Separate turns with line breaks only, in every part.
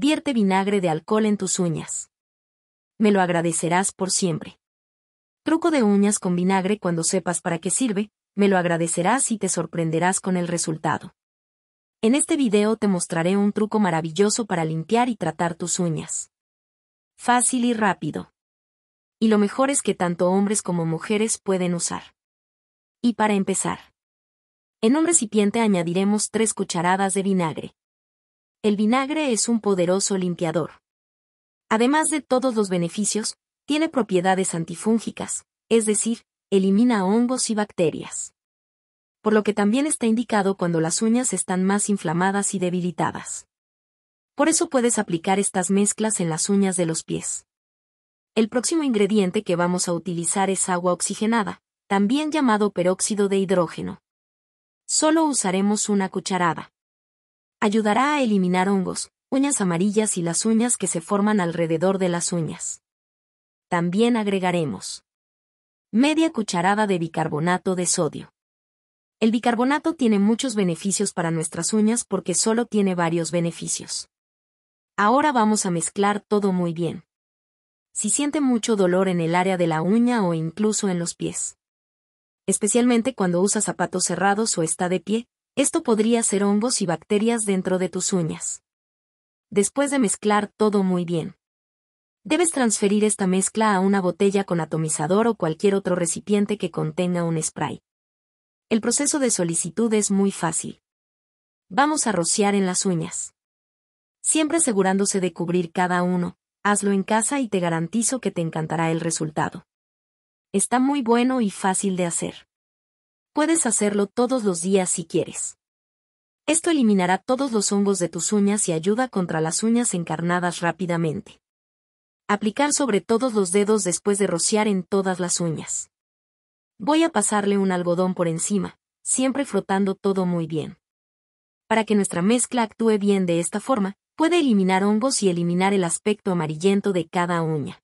vierte vinagre de alcohol en tus uñas. Me lo agradecerás por siempre. Truco de uñas con vinagre cuando sepas para qué sirve, me lo agradecerás y te sorprenderás con el resultado. En este video te mostraré un truco maravilloso para limpiar y tratar tus uñas. Fácil y rápido. Y lo mejor es que tanto hombres como mujeres pueden usar. Y para empezar. En un recipiente añadiremos tres cucharadas de vinagre. El vinagre es un poderoso limpiador. Además de todos los beneficios, tiene propiedades antifúngicas, es decir, elimina hongos y bacterias. Por lo que también está indicado cuando las uñas están más inflamadas y debilitadas. Por eso puedes aplicar estas mezclas en las uñas de los pies. El próximo ingrediente que vamos a utilizar es agua oxigenada, también llamado peróxido de hidrógeno. Solo usaremos una cucharada. Ayudará a eliminar hongos, uñas amarillas y las uñas que se forman alrededor de las uñas. También agregaremos media cucharada de bicarbonato de sodio. El bicarbonato tiene muchos beneficios para nuestras uñas porque solo tiene varios beneficios. Ahora vamos a mezclar todo muy bien. Si siente mucho dolor en el área de la uña o incluso en los pies. Especialmente cuando usa zapatos cerrados o está de pie, esto podría ser hongos y bacterias dentro de tus uñas. Después de mezclar todo muy bien, debes transferir esta mezcla a una botella con atomizador o cualquier otro recipiente que contenga un spray. El proceso de solicitud es muy fácil. Vamos a rociar en las uñas. Siempre asegurándose de cubrir cada uno, hazlo en casa y te garantizo que te encantará el resultado. Está muy bueno y fácil de hacer. Puedes hacerlo todos los días si quieres. Esto eliminará todos los hongos de tus uñas y ayuda contra las uñas encarnadas rápidamente. Aplicar sobre todos los dedos después de rociar en todas las uñas. Voy a pasarle un algodón por encima, siempre frotando todo muy bien. Para que nuestra mezcla actúe bien de esta forma, puede eliminar hongos y eliminar el aspecto amarillento de cada uña.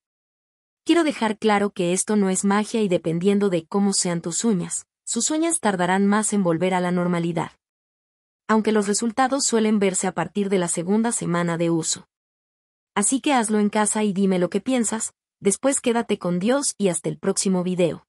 Quiero dejar claro que esto no es magia y dependiendo de cómo sean tus uñas, sus sueños tardarán más en volver a la normalidad. Aunque los resultados suelen verse a partir de la segunda semana de uso. Así que hazlo en casa y dime lo que piensas, después quédate con Dios y hasta el próximo video.